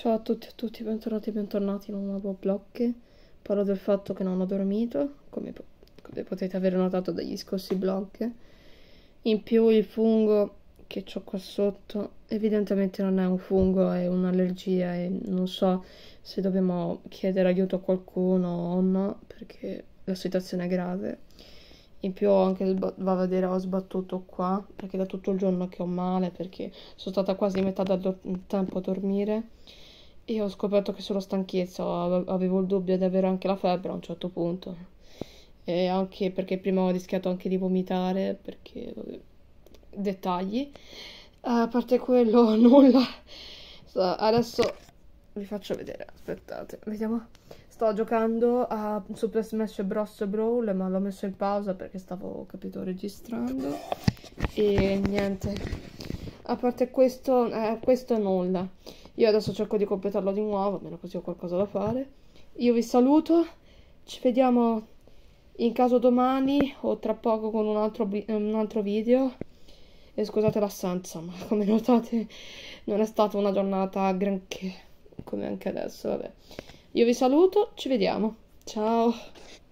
Ciao a tutti e a tutti, bentornati e bentornati in un nuovo blog. Parlo del fatto che non ho dormito, come, po come potete aver notato dagli scorsi blog. In più il fungo che ho qua sotto evidentemente non è un fungo, è un'allergia e non so se dobbiamo chiedere aiuto a qualcuno o no, perché la situazione è grave. In più ho anche, va a vedere, ho sbattuto qua, perché da tutto il giorno che ho male, perché sono stata quasi metà del tempo a dormire io ho scoperto che solo stanchezza, avevo il dubbio di avere anche la febbre a un certo punto. E anche perché prima ho rischiato anche di vomitare, perché... Vabbè, dettagli. A parte quello, nulla. So, adesso vi faccio vedere, aspettate, vediamo. Sto giocando a Super Smash Bros Brawl, ma l'ho messo in pausa perché stavo, capito, registrando. E niente. A parte questo, eh, questo nulla. Io adesso cerco di completarlo di nuovo, almeno così ho qualcosa da fare. Io vi saluto, ci vediamo in caso domani o tra poco con un altro, eh, un altro video. E scusate l'assenza, ma come notate non è stata una giornata granché, come anche adesso, vabbè. Io vi saluto, ci vediamo. Ciao!